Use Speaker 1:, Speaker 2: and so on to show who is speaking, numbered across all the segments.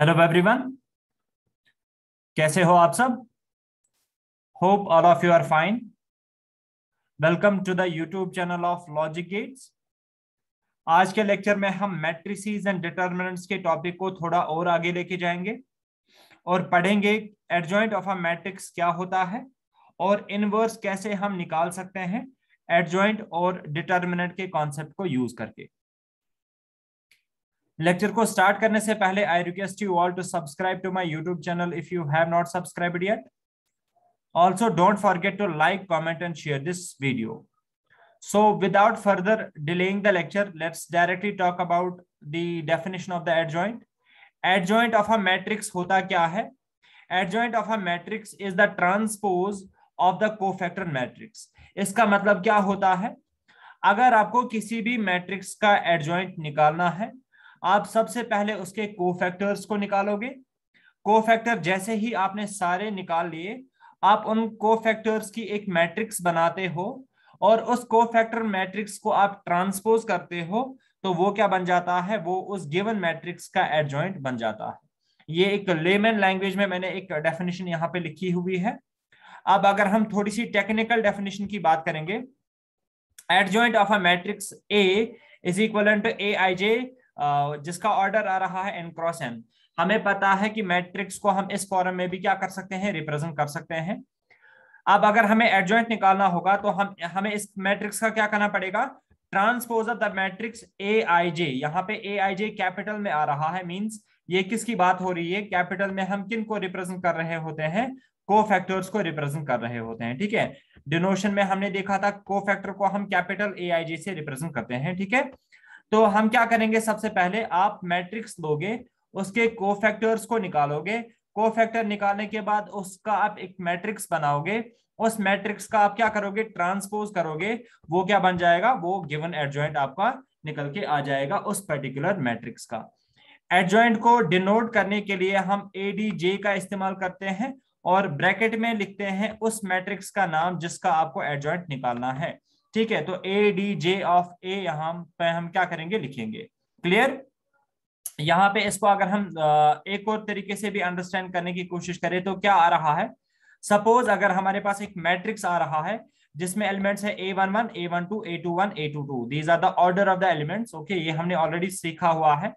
Speaker 1: Hello everyone कैसे हो आप सब hope all of you are fine welcome to the YouTube channel of logic gates आज के लेक्चर में हम मैट्रिसेस एंड डिटर्मिनेंट्स के टॉपिक को थोड़ा और आगे लेके जाएंगे और पढ़ेंगे एडजॉइंट ऑफ अ मैट्रिक्स क्या होता है और इनवर्स कैसे हम निकाल सकते हैं एडजॉइंट और डिटर्मिनेंट के कॉन्सेप्ट को यूज करके लेक्चर को स्टार्ट करने से पहले I request you all to subscribe to my YouTube channel if you have not subscribed yet also don't forget to like comment and share this video so without further delaying the lecture let's directly talk about the definition of the adjoint adjoint of a matrix होता क्या है adjoint of a matrix is the transpose of the cofactor matrix इसका मतलब क्या होता है अगर आपको किसी भी मैट्रिक्स का एड एडजॉइंट निकालना है आप सबसे पहले उसके कोफैक्टर्स को निकालोगे कोफैक्टर जैसे ही आपने सारे निकाल लिए आप उन कोफैक्टर्स की एक मैट्रिक्स बनाते हो और उस कोफैक्टर मैट्रिक्स को आप ट्रांसपोज करते हो तो वो क्या बन जाता है वो उस गिवन मैट्रिक्स का एडजॉइंट बन जाता है ये एक लेमन लैंग्वेज में मैंने एक डेफिनेशन यहाँ पे लिखी हुई है अब अगर हम थोड़ी सी टेक्निकल डेफिनेशन की बात करेंगे adjoint of a matrix A is equal to A I J जिसका ऑर्डर आ रहा है एन क्रॉस एन हमें पता है कि मैट्रिक्स को हम इस फॉरम में भी क्या कर सकते हैं रिप्रेजेंट कर सकते हैं अब अगर हमें एडजॉइंट निकालना होगा तो हम हमें इस मैट्रिक्स का क्या करना पड़ेगा transpose of the matrix A I J यहाँ पे ए आई जे कैपिटल में आ रहा है मीन्स ये किसकी बात हो रही है कैपिटल में हम किन को रिप्रेजेंट कर रहे होते हैं को फैक्टर्स को रिप्रेजेंट कर रहे होते हैं ठीक है डिनोशन में हमने देखा था को फैक्टर को हम कैपिटल ए आई जे से रिप्रेजेंट करते हैं ठीक है तो हम क्या करेंगे सबसे पहले आप मैट्रिक्स लोगे उसके को को निकालोगे को निकालने के बाद उसका आप एक मैट्रिक्स बनाओगे उस मैट्रिक्स का आप क्या करोगे ट्रांसपोज करोगे वो क्या बन जाएगा वो गिवन एडजॉइंट आपका निकल के आ जाएगा उस पर्टिकुलर मैट्रिक्स का एडजॉइंट को डिनोट करने के लिए हम एडीजे का इस्तेमाल करते हैं और ब्रैकेट में लिखते हैं उस मैट्रिक्स का नाम जिसका आपको एडजॉइंट निकालना है ठीक है तो ए डी जे ऑफ ए यहां पे हम क्या करेंगे लिखेंगे क्लियर यहाँ पे इसको अगर हम एक और तरीके से भी अंडरस्टैंड करने की कोशिश करें तो क्या आ रहा है सपोज अगर हमारे पास एक मैट्रिक्स आ रहा है जिसमें एलिमेंट्स है A one one A one two A two one A two two these are the order of the elements okay ये हमने ऑलरेडी सीखा हुआ है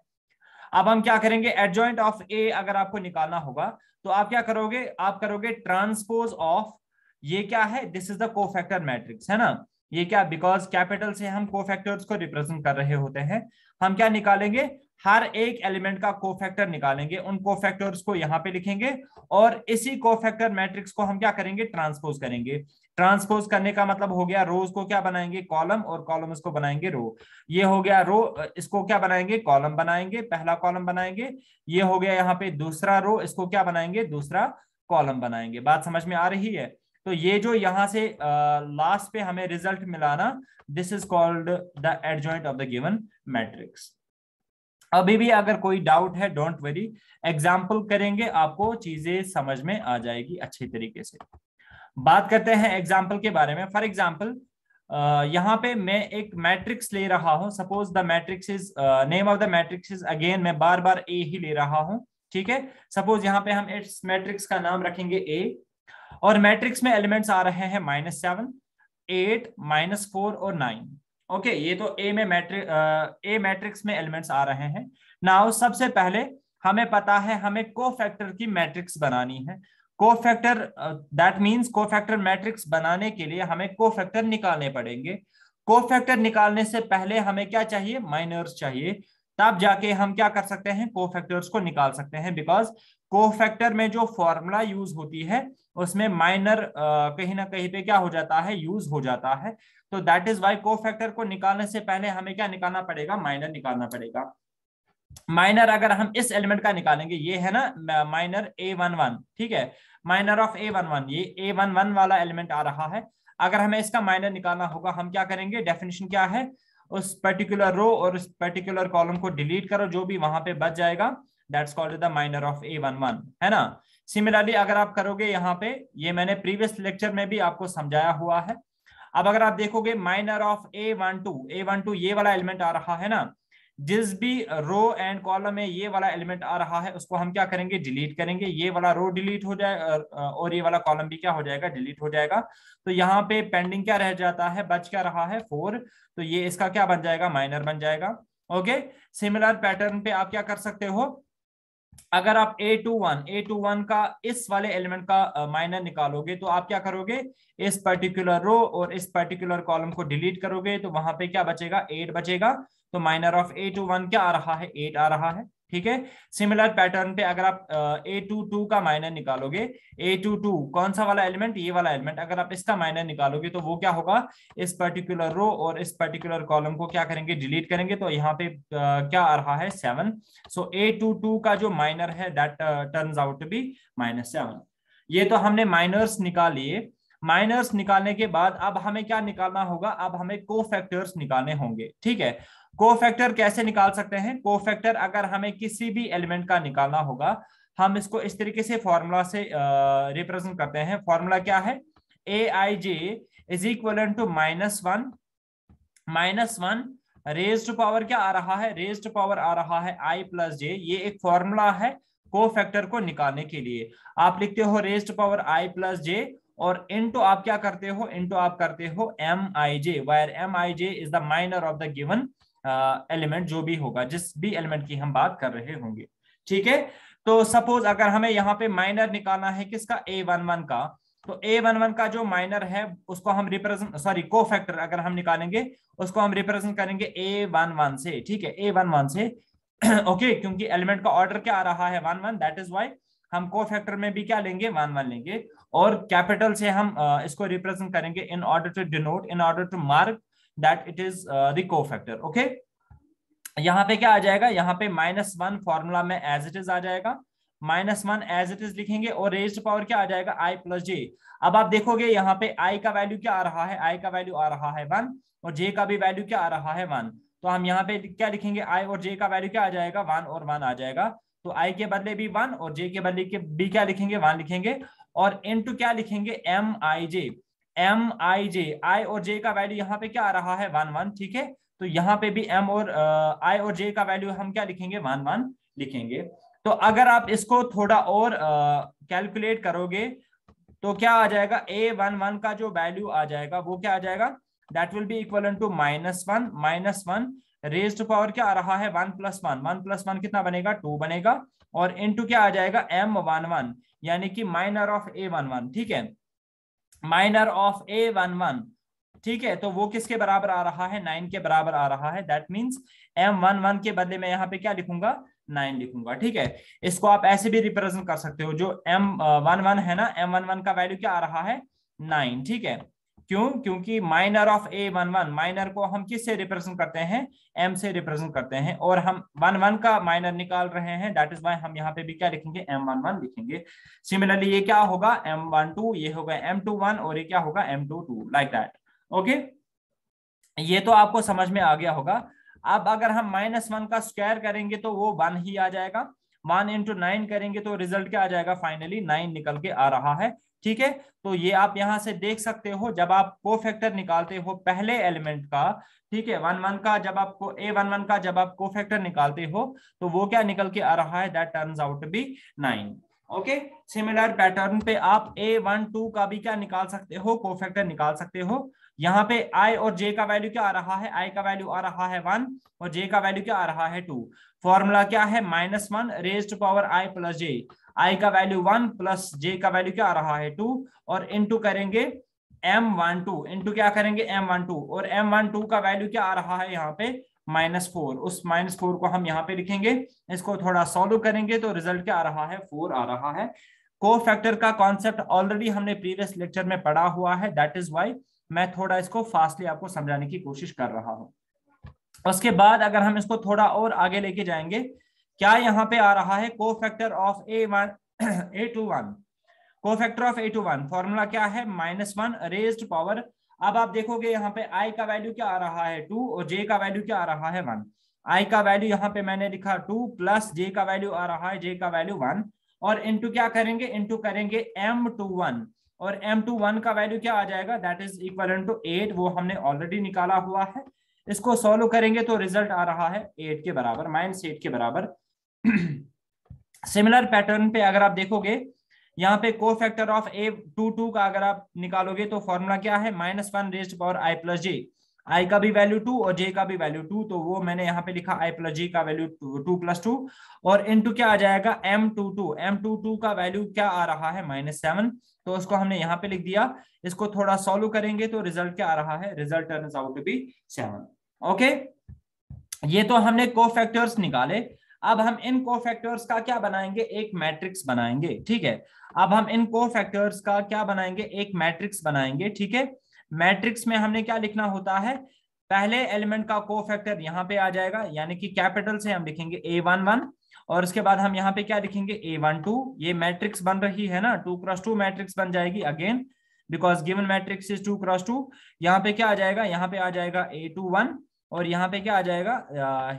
Speaker 1: अब हम क्या करेंगे एडजॉइंट ऑफ ए अगर आपको निकालना होगा तो आप क्या करोगे आप करोगे ट्रांसपोज ऑफ ये क्या है this is the cofactor matrix है ना ये क्या बिकॉज कैपिटल से हम को को रिप्रेजेंट कर रहे होते हैं हम क्या निकालेंगे हर एक एलिमेंट का कोफैक्टर निकालेंगे उन को को यहाँ पे लिखेंगे और इसी को मैट्रिक्स को हम क्या करेंगे ट्रांसपोज करेंगे ट्रांसपोज करने का मतलब हो गया रोज को क्या बनाएंगे कॉलम और कॉलम इसको बनाएंगे रो ये हो गया रो इसको क्या बनाएंगे कॉलम बनाएंगे पहला कॉलम बनाएंगे ये हो गया यहाँ पे दूसरा रो इसको क्या बनाएंगे दूसरा कॉलम बनाएंगे बात समझ में आ रही है तो ये जो यहाँ से लास्ट पे हमें रिजल्ट मिला ना this is called the adjoint of the given matrix अभी भी अगर कोई डाउट है डोंट वरी एग्जाम्पल करेंगे आपको चीजें समझ में आ जाएगी अच्छे तरीके से बात करते हैं एग्जाम्पल के बारे में फॉर एग्जाम्पल यहाँ पे मैं एक मैट्रिक्स ले रहा हूँ suppose the matrix is name of the matrix is again मैं बार बार ए ही ले रहा हूँ ठीक है सपोज यहाँ पे हम इस मैट्रिक्स का नाम रखेंगे ए और मैट्रिक्स में एलिमेंट्स आ रहे हैं minus seven eight minus four और नाइन ओके ये तो ए में मैट्रिक ए मैट्रिक्स में एलिमेंट्स आ रहे हैं नाउ सबसे पहले हमें पता है हमें को फैक्टर की मैट्रिक्स बनानी है cofactor that means cofactor matrix बनाने के लिए हमें को फैक्टर निकालने पड़ेंगे को फैक्टर निकालने से पहले हमें क्या चाहिए माइनर्स चाहिए तब जाके हम क्या कर सकते हैं को को निकाल सकते हैं बिकॉज को फैक्टर में जो फॉर्मूला यूज होती है उसमें माइनर कहीं ना कहीं पे क्या हो जाता है यूज हो जाता है तो that is why cofactor को निकालने से पहले हमें क्या निकालना पड़ेगा माइनर निकालना पड़ेगा माइनर अगर हम इस एलिमेंट का निकालेंगे ये है ना माइनर ए वन वन ठीक है minor of A one one ये ए वन वन वाला एलिमेंट आ रहा है अगर हमें इसका माइनर निकालना होगा हम क्या करेंगे डेफिनेशन क्या है उस पर्टिकुलर रो और उस पर्टिकुलर कॉलम को डिलीट करो जो भी वहां पे बच जाएगा that's called the minor of A one one है ना सिमिलरली अगर आप करोगे यहाँ पे ये मैंने प्रीवियस लेक्चर में भी आपको समझाया हुआ है अब अगर आप देखोगे minor of A one two A one two ये वाला एलिमेंट आ रहा है ना जिस भी रो एंड कॉलम में ये वाला एलिमेंट आ रहा है उसको हम क्या करेंगे डिलीट करेंगे ये वाला रो डिलीट हो जाए और ये वाला कॉलम भी क्या हो जाएगा डिलीट हो जाएगा तो यहाँ पे पेंडिंग क्या रह जाता है बच क्या रहा है फोर तो ये इसका क्या बन जाएगा माइनर बन जाएगा ओके सिमिलर पैटर्न पे आप क्या कर सकते हो अगर आप A two one A two one का इस वाले एलिमेंट का माइनर निकालोगे तो आप क्या करोगे इस पर्टिकुलर रो और इस पर्टिकुलर कॉलम को डिलीट करोगे तो वहां पे क्या बचेगा एट बचेगा तो minor of A two one क्या आ रहा है एट आ रहा है ठीक है सिमिलर पैटर्न पे अगर आप ए टू टू का माइनर निकालोगे ए टू टू कौन सा वाला एलिमेंट ये वाला एलिमेंट अगर आप इसका माइनर निकालोगे तो वो क्या होगा इस पर्टिकुलर रो और इस पर्टिकुलर कॉलम को क्या करेंगे डिलीट करेंगे तो यहाँ पे आ, क्या आ रहा है seven so A two two का जो माइनर है that turn out to be minus seven ये तो हमने माइनर्स निकाल लिए माइनर्स निकालने के बाद अब हमें क्या निकालना होगा अब हमें को फैक्टर्स निकालने होंगे ठीक है को फैक्टर कैसे निकाल सकते हैं को फैक्टर अगर हमें किसी भी एलिमेंट का निकालना होगा हम इसको इस तरीके से फॉर्मूला से रिप्रेजेंट करते हैं फॉर्मूला क्या है A I J is equal to minus one minus one raise to power क्या आ रहा है रेज टू पावर आ रहा है आई प्लस जे ये एक फॉर्मूला है को फैक्टर को निकालने के लिए आप लिखते हो raise to power I plus J और इनटू आप क्या करते हो इनटू आप करते हो M I J where M I J is the minor of the given element जो भी होगा जिस भी एलिमेंट की हम बात कर रहे होंगे ठीक है तो सपोज अगर हमें यहाँ पे माइनर निकालना है किसका ए वन वन का तो ए वन वन का जो माइनर है उसको हम रिप्रेजेंट सॉरी को फैक्टर अगर हम निकालेंगे उसको हम रिप्रेजेंट करेंगे ए वन वन से ठीक है ए वन वन से ओके okay, क्योंकि एलिमेंट का ऑर्डर क्या आ रहा है one one that is why हम को फैक्टर में भी क्या लेंगे वन वन लेंगे और कैपिटल से हम इसको रिप्रेजेंट करेंगे in order to denote in order to mark that it is cofactor okay यहाँ पे क्या आ जाएगा यहाँ पे माइनस वन फॉर्मूला में एज इट इज आ जाएगा minus one as it is लिखेंगे और रेज पावर क्या आ जाएगा आई प्लस जे अब आप देखोगे यहाँ पे आई का वैल्यू क्या आ रहा है आई का वैल्यू आ रहा है वन और जे का भी वैल्यू क्या आ रहा है वन तो हम यहाँ पे क्या लिखेंगे आई और जे का वैल्यू क्या आ जाएगा वन और वन आ जाएगा तो आई के बदले भी वन और जे के बदले के बी क्या लिखेंगे वन लिखेंगे और इन क्या लिखेंगे M I J M I जे आई और जे का वैल्यू यहाँ पे क्या आ रहा है वन वन ठीक है तो यहाँ पे भी एम और आई uh, और जे का वैल्यू हम क्या लिखेंगे वन वन लिखेंगे तो अगर आप इसको थोड़ा और कैलकुलेट uh, करोगे तो क्या आ जाएगा ए वन वन का जो वैल्यू आ जाएगा वो क्या आ जाएगा that will be equal to minus one minus one raise to power क्या आ रहा है one plus one one plus one कितना बनेगा टू बनेगा और इनटू क्या आ जाएगा एम वन वन यानी कि minor of A one one ठीक है minor of A one one ठीक है तो वो किसके बराबर आ रहा है नाइन के बराबर आ रहा है that means M one one के बदले में यहाँ पे क्या लिखूंगा नाइन लिखूंगा ठीक है इसको आप ऐसे भी रिप्रेजेंट कर सकते हो जो एम वन वन है ना एम वन वन का वैल्यू क्या आ रहा है नाइन ठीक है क्यों क्योंकि minor of A one one minor को हम किस से रिप्रेजेंट करते हैं एम से रिप्रेजेंट करते हैं और हम वन वन का माइनर निकाल रहे हैं दैट इज वाई हम यहाँ पे भी क्या लिखेंगे एम वन वन लिखेंगे सिमिलरली ये क्या होगा एम वन टू ये होगा एम टू वन और ये क्या होगा M two two like that okay ये तो आपको समझ में आ गया होगा अब अगर हम माइनस वन का स्क्वायर करेंगे तो वो वन ही आ जाएगा वन इंटू नाइन करेंगे तो रिजल्ट क्या आ जाएगा फाइनली नाइन निकल के आ रहा है ठीक है तो ये आप यहां से देख सकते हो जब आप को फैक्टर निकालते हो पहले एलिमेंट का ठीक है वन वन का जब आपको ए वन वन का जब आप को फैक्टर निकालते हो तो वो क्या निकल के आ रहा है that turns out be nine okay similar pattern पे आप ए वन टू का भी क्या निकाल सकते हो को फैक्टर निकाल सकते हो यहाँ पे आई और जे का वैल्यू क्या आ रहा है आई का वैल्यू आ रहा है वन और जे का वैल्यू क्या आ रहा है टू फॉर्मूला क्या है minus one raise to power I plus J I का वैल्यू वन प्लस जे का वैल्यू क्या आ रहा है टू और इनटू करेंगे एम वन टू इंटू क्या करेंगे एम वन टू और एम वन टू का वैल्यू क्या आ रहा है यहाँ पे माइनस फोर उस माइनस फोर को हम यहाँ पे लिखेंगे इसको थोड़ा सॉल्व करेंगे तो रिजल्ट क्या आ रहा है फोर आ रहा है को फैक्टर का कॉन्सेप्ट ऑलरेडी हमने प्रीवियस लेक्चर में पढ़ा हुआ है दैट इज वाई मैं थोड़ा इसको फास्टली आपको समझाने की कोशिश कर रहा हूँ उसके बाद अगर हम इसको थोड़ा और आगे लेके जाएंगे क्या यहाँ पे आ रहा है को factor of A one A two one को factor of A two one formula क्या है माइनस वन रेज पावर अब आप देखोगे यहाँ पे आई का वैल्यू क्या आ रहा है टू और जे का वैल्यू क्या आ रहा है वन आई का वैल्यू यहाँ पे मैंने लिखा टू प्लस जे का वैल्यू आ रहा है जे का वैल्यू वन और इंटू क्या करेंगे इंटू करेंगे एम टू वन और एम टू वन का वैल्यू क्या आ जाएगा that is equal to eight वो हमने ऑलरेडी निकाला हुआ है इसको सॉल्व करेंगे तो रिजल्ट आ रहा है एट के बराबर माइनस एट के बराबर सिमिलर पैटर्न पे अगर आप देखोगे यहाँ पे को factor of A two two का अगर आप निकालोगे तो फॉर्मूला क्या है minus one raise power I plus J I का भी वैल्यू टू और जे का भी वैल्यू टू तो वो मैंने यहाँ पे लिखा आई प्लस जे का वैल्यू टू प्लस टू और टू क्या आ जाएगा M two two M two two का वैल्यू क्या आ रहा है माइनस सेवन तो उसको हमने यहाँ पे लिख दिया इसको थोड़ा सॉल्व करेंगे तो रिजल्ट क्या आ रहा है result turn out to be seven okay ये तो हमने को फैक्टर्स निकाले अब हम इन कोफैक्टर्स का क्या बनाएंगे एक मैट्रिक्स बनाएंगे ठीक है अब हम इन कोफैक्टर्स का क्या बनाएंगे एक मैट्रिक्स बनाएंगे ठीक है मैट्रिक्स में हमने क्या लिखना होता है पहले एलिमेंट का को फैक्टर यहाँ पे आ जाएगा यानी कि कैपिटल से हम लिखेंगे ए वन वन और उसके बाद हम यहाँ पे क्या लिखेंगे ए वन टू ये मैट्रिक्स बन रही है ना टू क्रॉस टू मैट्रिक्स बन जाएगी again because given matrix is two cross two यहाँ पे क्या आ जाएगा यहाँ पे आ जाएगा ए टू वन और यहाँ पे क्या आ जाएगा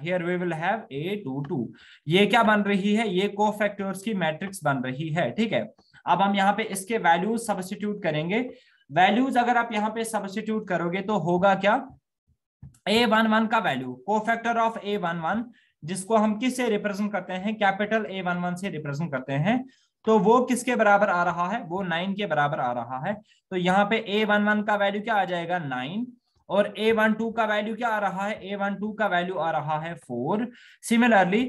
Speaker 1: here we will have A two two ये क्या बन रही है ये को फैक्टर्स की मैट्रिक्स बन रही है ठीक है अब हम यहाँ पे इसके वैल्यूज सब्सटीट्यूट करेंगे वैल्यूज अगर आप यहाँ पे सब्सटीट्यूट करोगे तो होगा क्या ए वन वन का वैल्यू को factor of A one one जिसको हम किस से रिप्रेजेंट करते हैं कैपिटल ए वन वन से रिप्रेजेंट करते हैं तो वो किसके बराबर आ रहा है वो नाइन के बराबर आ रहा है तो यहाँ पे ए वन वन का वैल्यू क्या आ जाएगा नाइन और ए वन टू का वैल्यू क्या आ रहा है ए वन टू का वैल्यू आ रहा है four similarly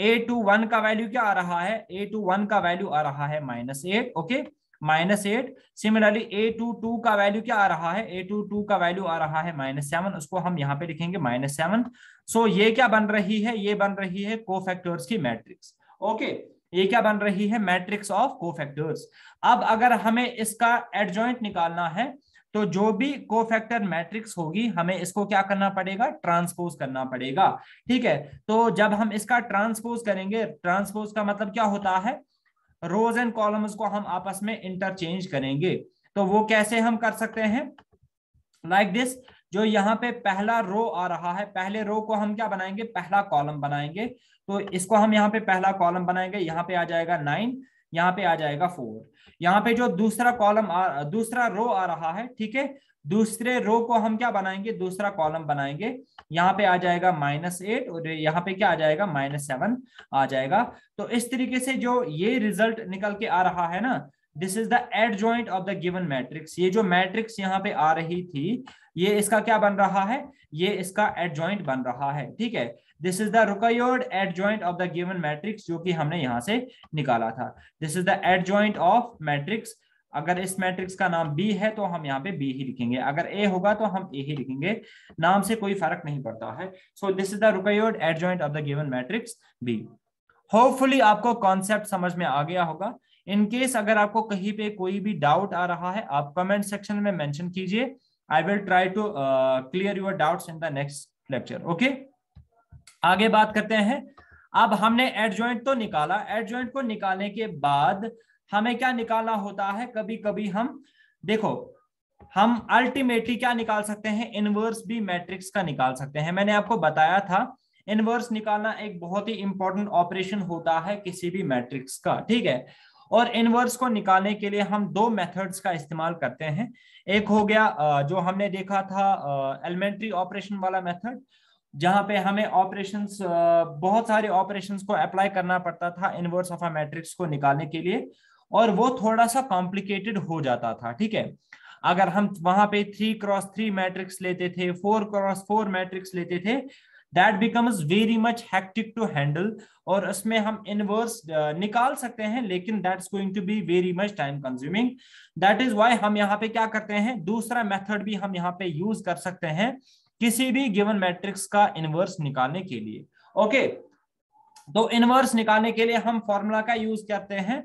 Speaker 1: A two one का वैल्यू क्या आ रहा है ए टू वन का वैल्यू आ रहा है minus eight okay minus eight similarly A two two का वैल्यू क्या आ रहा है ए टू टू का वैल्यू आ रहा है माइनस सेवन उसको हम यहाँ पे लिखेंगे माइनस सेवन सो ये क्या बन रही है ये बन रही है फैक्टर्स की मैट्रिक्स ओके okay. ये क्या बन रही है मैट्रिक्स ऑफ फैक्टर्स अब अगर हमें इसका एडजॉइंट निकालना है तो जो भी को फैक्टर मैट्रिक्स होगी हमें इसको क्या करना पड़ेगा ट्रांसपोज करना पड़ेगा ठीक है तो जब हम इसका ट्रांसपोज करेंगे ट्रांसपोज का मतलब क्या होता है रोज एंड कॉलम्स को हम आपस में इंटरचेंज करेंगे तो वो कैसे हम कर सकते हैं लाइक like दिस जो यहाँ पे पहला रो आ रहा है पहले रो को हम क्या बनाएंगे पहला कॉलम बनाएंगे तो इसको हम यहाँ पे पहला कॉलम बनाएंगे यहाँ पे आ जाएगा नाइन यहाँ पे आ जाएगा फोर यहाँ पे जो दूसरा कॉलम आ दूसरा रो आ रहा है ठीक है दूसरे रो को हम क्या बनाएंगे दूसरा कॉलम बनाएंगे यहाँ पे आ जाएगा माइनस एट और यहाँ पे क्या आ जाएगा माइनस सेवन आ जाएगा तो इस तरीके से जो ये रिजल्ट निकल के आ रहा है ना this is the adjoint of the given matrix ये जो मैट्रिक्स यहाँ पे आ रही थी ये इसका क्या बन रहा है ये इसका एड ज्वाइंट बन रहा है ठीक है this is the required adjoint of the given matrix जो कि हमने यहां से निकाला था this is the adjoint of matrix अगर इस मैट्रिक्स का नाम बी है तो हम यहाँ पे बी ही लिखेंगे अगर ए होगा तो हम ए ही लिखेंगे नाम से कोई फर्क नहीं पड़ता है so this is the required adjoint of the given matrix B hopefully आपको कॉन्सेप्ट समझ में आ गया होगा इनकेस अगर आपको कहीं पे कोई भी डाउट आ रहा है आप कमेंट सेक्शन में मेंशन कीजिए I will try to clear your doubts in the next lecture okay आगे बात करते हैं अब हमने एड ज्वाइंट तो निकाला एड ज्वाइंट को निकालने के बाद हमें क्या निकालना होता है कभी कभी हम देखो हम अल्टीमेटली क्या निकाल सकते हैं इनवर्स भी मैट्रिक्स का निकाल सकते हैं मैंने आपको बताया था इनवर्स निकालना एक बहुत ही इंपॉर्टेंट ऑपरेशन होता है किसी भी मैट्रिक्स का ठीक है और इनवर्स को निकालने के लिए हम दो मेथड्स का इस्तेमाल करते हैं एक हो गया जो हमने देखा था एलिमेंट्री ऑपरेशन वाला मेथड जहां पे हमें ऑपरेशंस बहुत सारे ऑपरेशंस को अप्लाई करना पड़ता था इनवर्स ऑफ अ मैट्रिक्स को निकालने के लिए और वो थोड़ा सा कॉम्प्लिकेटेड हो जाता था ठीक है अगर हम वहां पे थ्री क्रॉस थ्री मैट्रिक्स लेते थे फोर क्रॉस फोर मैट्रिक्स लेते थे that becomes very much hectic to handle और इसमें हम इनवर्स निकाल सकते हैं लेकिन that going to be very much time consuming that is why हम यहाँ पे क्या करते हैं दूसरा मेथड भी हम यहाँ पे यूज कर सकते हैं किसी भी गिवन मैट्रिक्स का इनवर्स निकालने के लिए ओके तो इनवर्स निकालने के लिए हम फॉर्मूला का यूज करते हैं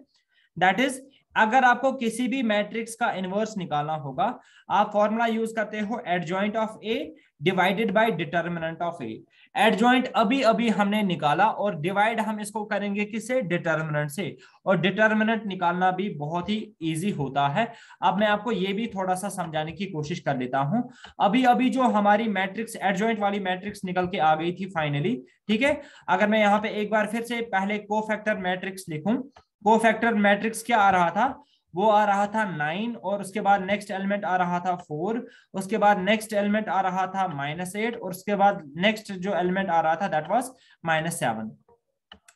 Speaker 1: दैट इज अगर आपको किसी भी मैट्रिक्स का इनवर्स निकालना होगा आप फॉर्मूला यूज करते हो adjoint of A divided by determinant of A adjoint अभी अभी हमने निकाला और डिवाइड हम इसको करेंगे किसे डिटर्मिनेंट से और डिटर्मिनेंट निकालना भी बहुत ही इजी होता है अब मैं आपको ये भी थोड़ा सा समझाने की कोशिश कर लेता हूं अभी अभी जो हमारी मैट्रिक्स एडजॉइंट वाली मैट्रिक्स निकल के आ गई थी फाइनली ठीक है अगर मैं यहाँ पे एक बार फिर से पहले को फैक्टर मैट्रिक्स लिखूं को फैक्टर मैट्रिक्स क्या आ रहा था वो आ रहा था नाइन और उसके बाद नेक्स्ट एलिमेंट आ रहा था फोर उसके बाद नेक्स्ट एलिमेंट आ रहा था माइनस एट और उसके बाद नेक्स्ट जो एलिमेंट आ रहा था दैट वाज माइनस सेवन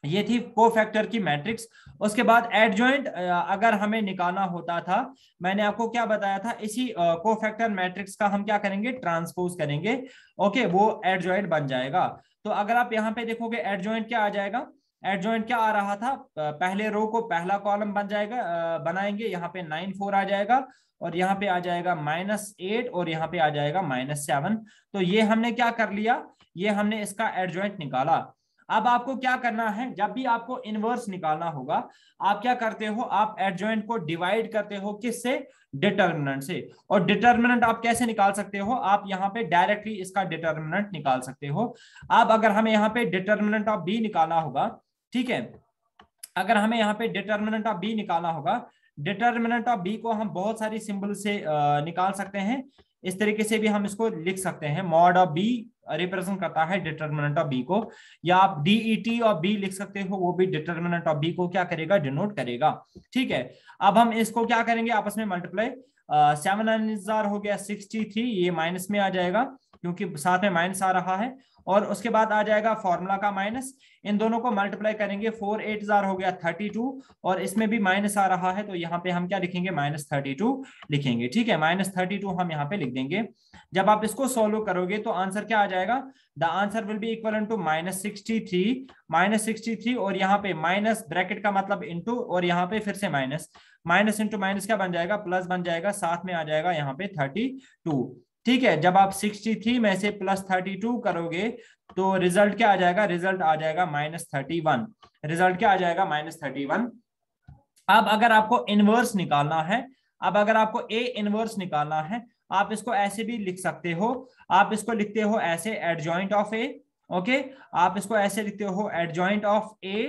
Speaker 1: ये थी को फैक्टर की मैट्रिक्स उसके बाद एड ज्वाइंट अगर हमें निकालना होता था मैंने आपको क्या बताया था इसी को फैक्टर मैट्रिक्स का हम क्या करेंगे ट्रांसपोज करेंगे ओके वो एड ज्वाइंट बन जाएगा तो अगर आप यहाँ पे देखोगे एड ज्वाइंट क्या आ जाएगा एड ज्वाइंट क्या आ रहा था पहले रो को पहला कॉलम बन जाएगा बनाएंगे यहाँ पे नाइन फोर आ जाएगा और यहाँ पे आ जाएगा माइनस एट और यहाँ पे आ जाएगा माइनस सेवन तो ये हमने क्या कर लिया ये हमने इसका एड निकाला अब आपको क्या करना है जब भी आपको इनवर्स निकालना होगा आप क्या करते हो आप एडजॉइंट को डिवाइड करते हो किससे डिटर्मिनेंट से और डिटर्मिनेंट आप कैसे निकाल सकते हो आप यहाँ पे डायरेक्टली इसका डिटर्मिनेंट निकाल सकते हो अब अगर हमें यहाँ पे डिटर्मिनेंट ऑफ बी निकालना होगा ठीक है अगर हमें यहाँ पे डिटर्मिनेंट ऑफ बी निकालना होगा डिटर्मिनेंट ऑफ बी को हम बहुत सारी सिंबल से निकाल सकते हैं इस तरीके से भी हम इसको लिख सकते हैं मॉड ऑफ बी रिप्रेजेंट करता है डिटर्मिनेंट ऑफ बी को या आप डीईटी और बी लिख सकते हो वो भी डिटर्मिनेंट ऑफ बी को क्या करेगा डिनोट करेगा ठीक है अब हम इसको क्या करेंगे आपस में मल्टीप्लाई सेवन हजार हो गया सिक्सटी थ्री ये माइनस में आ जाएगा क्योंकि साथ में माइनस आ रहा है और उसके बाद आ जाएगा फॉर्मूला का माइनस इन दोनों को मल्टीप्लाई करेंगे फोर एट जार हो गया थर्टी टू और इसमें भी माइनस आ रहा है तो यहाँ पे हम क्या लिखेंगे माइनस थर्टी टू लिखेंगे ठीक है माइनस थर्टी टू हम यहाँ पे लिख देंगे जब आप इसको सोल्व करोगे तो आंसर क्या आ जाएगा the answer will be equal to minus sixty three minus sixty three और यहाँ पे माइनस ब्रैकेट का मतलब इंटू और यहाँ पे फिर से माइनस माइनस इंटू माइनस क्या बन जाएगा प्लस बन जाएगा साथ में आ जाएगा यहाँ पे थर्टी टू ठीक है जब आप 63 में से प्लस 32 करोगे तो रिजल्ट क्या आ जाएगा रिजल्ट आ जाएगा माइनस थर्टी रिजल्ट क्या आ जाएगा माइनस थर्टी अब अगर आपको इनवर्स निकालना है अब अगर आपको ए इनवर्स निकालना है आप इसको ऐसे भी लिख सकते हो आप इसको लिखते हो ऐसे एडजॉइंट ऑफ ए ओके आप इसको ऐसे लिखते हो एडजॉइंट ऑफ ए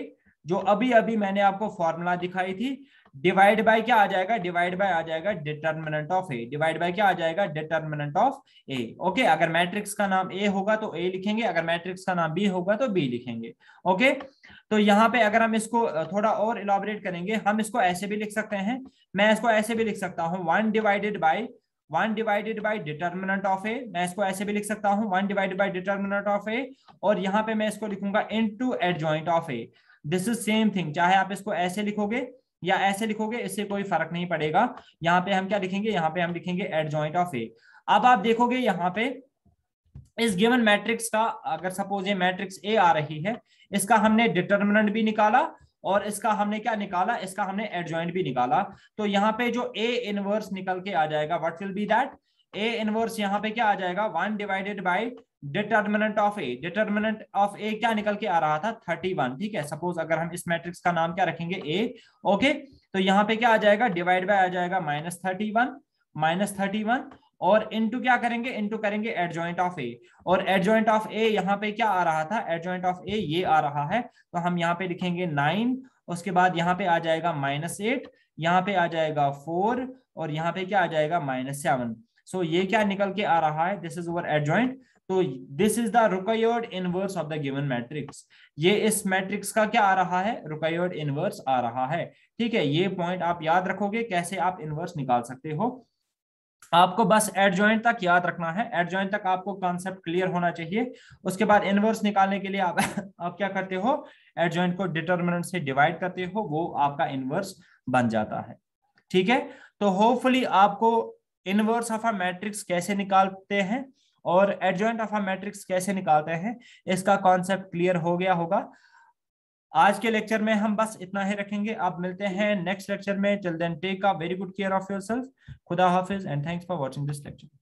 Speaker 1: जो अभी अभी मैंने आपको फॉर्मूला दिखाई थी डिवाइड बाय क्या आ जाएगा डिवाइड बाय आ जाएगा determinant of A divide by क्या आ जाएगा डिटर्मिनेंट ऑफ ए ओके अगर मैट्रिक्स का नाम ए होगा तो ए लिखेंगे अगर मैट्रिक्स का नाम बी होगा तो बी लिखेंगे ओके okay? तो यहाँ पे अगर हम इसको थोड़ा और इलाबोरेट करेंगे हम इसको ऐसे भी लिख सकते हैं मैं इसको ऐसे भी लिख सकता हूँ one divided by one divided by determinant of A मैं इसको ऐसे भी लिख सकता हूँ one divided by determinant of A और यहाँ पे मैं इसको लिखूंगा into adjoint of A this is same thing चाहे आप इसको ऐसे लिखोगे या ऐसे लिखोगे इससे कोई फर्क नहीं पड़ेगा यहाँ पे हम क्या लिखेंगे यहाँ पे हम लिखेंगे एट ज्वाइंट ऑफ ए अब आप देखोगे यहाँ पे इस गिवन मैट्रिक्स का अगर सपोज ये मैट्रिक्स ए आ रही है इसका हमने डिटर्मिनेंट भी निकाला और इसका हमने क्या निकाला इसका हमने एडजॉइंट भी निकाला तो यहाँ पे जो ए इनवर्स निकल के आ जाएगा what will be that A inverse यहाँ पे क्या आ जाएगा one divided by determinant of A determinant of A क्या निकल के आ रहा था थर्टी वन ठीक है सपोज अगर हम इस मैट्रिक्स का नाम क्या रखेंगे ए ओके तो यहाँ पे क्या आ जाएगा डिवाइड बाय आ जाएगा minus thirty one minus thirty one और इनटू क्या करेंगे इनटू करेंगे एडजॉइंट ऑफ ए और एडजॉइंट ऑफ ए यहाँ पे क्या आ रहा था एडजॉइंट ऑफ ए ये आ रहा है तो हम यहाँ पे लिखेंगे नाइन उसके बाद यहाँ पे आ जाएगा माइनस एट यहाँ पे आ जाएगा फोर और यहाँ पे क्या आ जाएगा माइनस सेवन सो ये क्या निकल के आ रहा है दिस इज ओवर एडजॉइंट तो this is the required inverse of the given matrix ये इस मैट्रिक्स का क्या आ रहा है रुकायोड इनवर्स आ रहा है ठीक है ये पॉइंट आप याद रखोगे कैसे आप इनवर्स निकाल सकते हो आपको बस एड ज्वाइंट तक याद रखना है एड ज्वाइंट तक आपको कॉन्सेप्ट क्लियर होना चाहिए उसके बाद इनवर्स निकालने के लिए आप आप क्या करते हो एड ज्वाइंट को डिटरमिनेंट से डिवाइड करते हो वो आपका इनवर्स बन जाता है ठीक है तो होपफुली आपको इनवर्स ऑफ अ मैट्रिक्स कैसे निकालते हैं और एडजॉइंट ऑफ अ मैट्रिक्स कैसे निकालते हैं इसका कॉन्सेप्ट क्लियर हो गया होगा आज के लेक्चर में हम बस इतना ही रखेंगे आप मिलते हैं नेक्स्ट लेक्चर में till then take a very good care of yourself खुदा हाफिज and thanks for watching this lecture